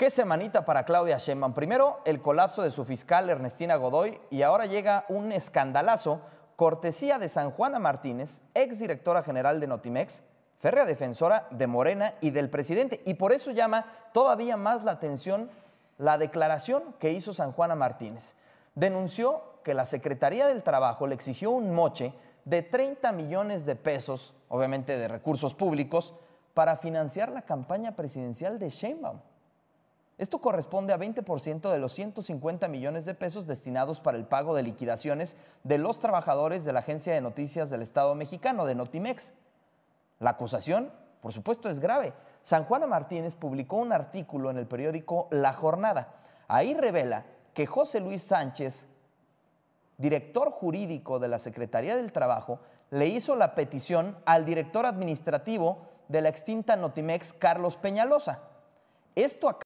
Qué semanita para Claudia Sheinbaum. Primero, el colapso de su fiscal Ernestina Godoy y ahora llega un escandalazo cortesía de San Juana Martínez, exdirectora general de Notimex, férrea defensora de Morena y del presidente. Y por eso llama todavía más la atención la declaración que hizo San Juana Martínez. Denunció que la Secretaría del Trabajo le exigió un moche de 30 millones de pesos, obviamente de recursos públicos, para financiar la campaña presidencial de Sheinbaum. Esto corresponde a 20% de los 150 millones de pesos destinados para el pago de liquidaciones de los trabajadores de la Agencia de Noticias del Estado mexicano, de Notimex. La acusación, por supuesto, es grave. San Juana Martínez publicó un artículo en el periódico La Jornada. Ahí revela que José Luis Sánchez, director jurídico de la Secretaría del Trabajo, le hizo la petición al director administrativo de la extinta Notimex, Carlos Peñalosa. Esto